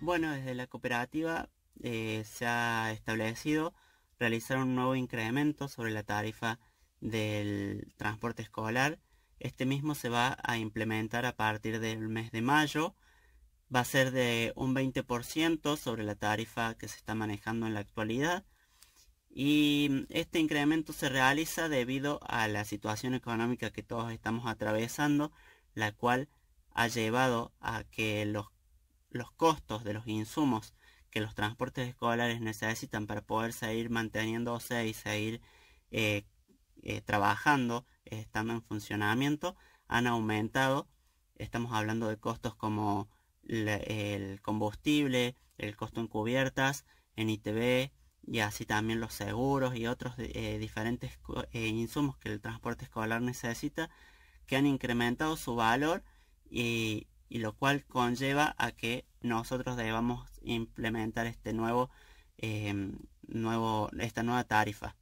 Bueno, desde la cooperativa eh, se ha establecido realizar un nuevo incremento sobre la tarifa del transporte escolar. Este mismo se va a implementar a partir del mes de mayo. Va a ser de un 20% sobre la tarifa que se está manejando en la actualidad. Y este incremento se realiza debido a la situación económica que todos estamos atravesando, la cual ha llevado a que los los costos de los insumos que los transportes escolares necesitan para poder seguir manteniéndose y seguir eh, eh, trabajando, estando en funcionamiento, han aumentado. Estamos hablando de costos como el combustible, el costo en cubiertas, en ITV, y así también los seguros y otros eh, diferentes insumos que el transporte escolar necesita, que han incrementado su valor y, y lo cual conlleva a que nosotros debamos implementar este nuevo, em, nuevo, esta nueva tarifa.